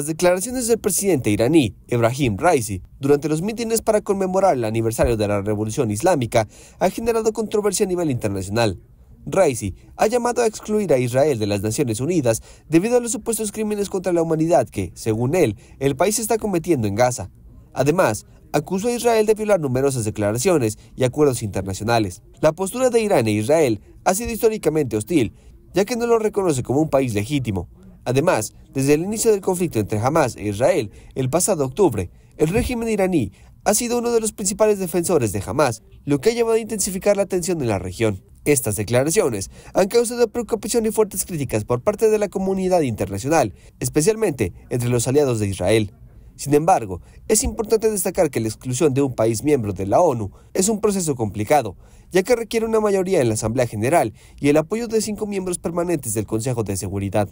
Las declaraciones del presidente iraní, Ebrahim Raisi, durante los mítines para conmemorar el aniversario de la Revolución Islámica han generado controversia a nivel internacional. Raisi ha llamado a excluir a Israel de las Naciones Unidas debido a los supuestos crímenes contra la humanidad que, según él, el país está cometiendo en Gaza. Además, acusó a Israel de violar numerosas declaraciones y acuerdos internacionales. La postura de Irán e Israel ha sido históricamente hostil, ya que no lo reconoce como un país legítimo. Además, desde el inicio del conflicto entre Hamas e Israel, el pasado octubre, el régimen iraní ha sido uno de los principales defensores de Hamas, lo que ha llevado a intensificar la tensión en la región. Estas declaraciones han causado preocupación y fuertes críticas por parte de la comunidad internacional, especialmente entre los aliados de Israel. Sin embargo, es importante destacar que la exclusión de un país miembro de la ONU es un proceso complicado, ya que requiere una mayoría en la Asamblea General y el apoyo de cinco miembros permanentes del Consejo de Seguridad.